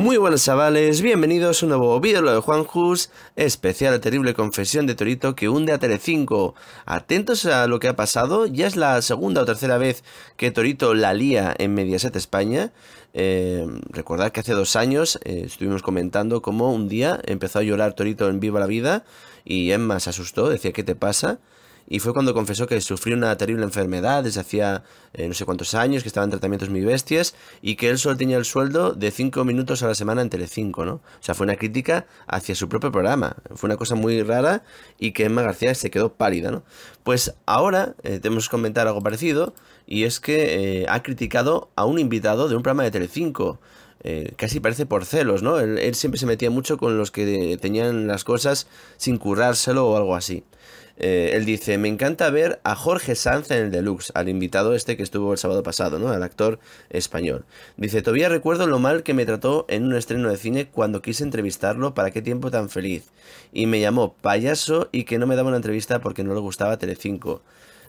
Muy buenas chavales, bienvenidos a un nuevo vídeo de Juan Jus, especial a terrible confesión de Torito que hunde a Telecinco. Atentos a lo que ha pasado, ya es la segunda o tercera vez que Torito la lía en Mediaset España. Eh, recordad que hace dos años eh, estuvimos comentando cómo un día empezó a llorar Torito en Viva la Vida y Emma se asustó, decía ¿qué te pasa? y fue cuando confesó que sufrió una terrible enfermedad desde hacía eh, no sé cuántos años, que estaba en tratamientos muy bestias y que él solo tenía el sueldo de 5 minutos a la semana en Telecinco, ¿no? O sea, fue una crítica hacia su propio programa, fue una cosa muy rara y que Emma García se quedó pálida, ¿no? Pues ahora eh, tenemos que comentar algo parecido y es que eh, ha criticado a un invitado de un programa de Telecinco. Eh, casi parece por celos, ¿no? Él, siempre se metía mucho con los que tenían las cosas sin currárselo o algo así. Eh, él dice, me encanta ver a Jorge Sanz en el Deluxe, al invitado este que estuvo el sábado pasado, ¿no? Al actor español. Dice, todavía recuerdo lo mal que me trató en un estreno de cine cuando quise entrevistarlo para qué tiempo tan feliz. Y me llamó payaso y que no me daba una entrevista porque no le gustaba Telecinco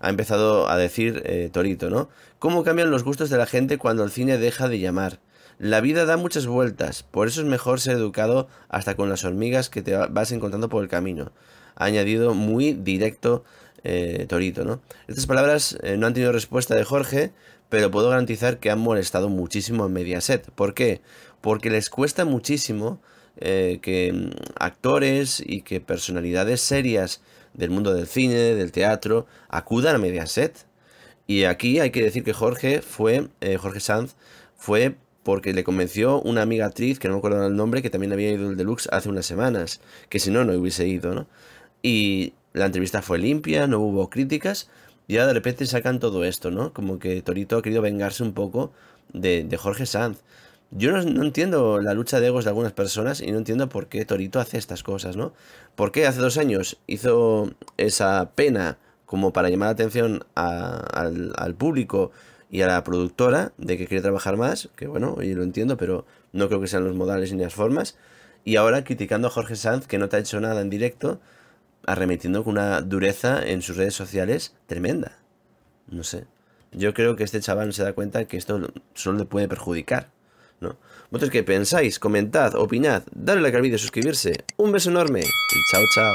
ha empezado a decir eh, Torito, ¿no? ¿Cómo cambian los gustos de la gente cuando el cine deja de llamar? La vida da muchas vueltas, por eso es mejor ser educado hasta con las hormigas que te vas encontrando por el camino. Ha añadido muy directo eh, Torito, ¿no? Estas palabras eh, no han tenido respuesta de Jorge, pero puedo garantizar que han molestado muchísimo a Mediaset. ¿Por qué? Porque les cuesta muchísimo eh, que mm, actores y que personalidades serias del mundo del cine, del teatro, acudan a Mediaset. Y aquí hay que decir que Jorge fue, Jorge Sanz, fue porque le convenció una amiga actriz, que no me acuerdo el nombre, que también había ido el deluxe hace unas semanas, que si no, no hubiese ido, ¿no? Y la entrevista fue limpia, no hubo críticas, y ahora de repente sacan todo esto, ¿no? Como que Torito ha querido vengarse un poco de, de Jorge Sanz. Yo no, entiendo la lucha de egos de algunas personas y no entiendo por qué Torito hace estas cosas, ¿no? ¿Por qué hace dos años hizo esa pena como para llamar la atención al, al público y a la productora de que quiere trabajar más, que bueno, yo lo entiendo, pero no creo que sean los modales ni las formas. Y ahora criticando a Jorge Sanz, que no te ha hecho nada en directo, arremetiendo con una dureza en sus redes sociales tremenda. No sé. Yo creo que este chaval se da cuenta que esto solo le puede perjudicar. ¿no? ¿Vosotros qué pensáis? Comentad, opinad, dadle like al vídeo, suscribirse. Un beso enorme y chao, chao.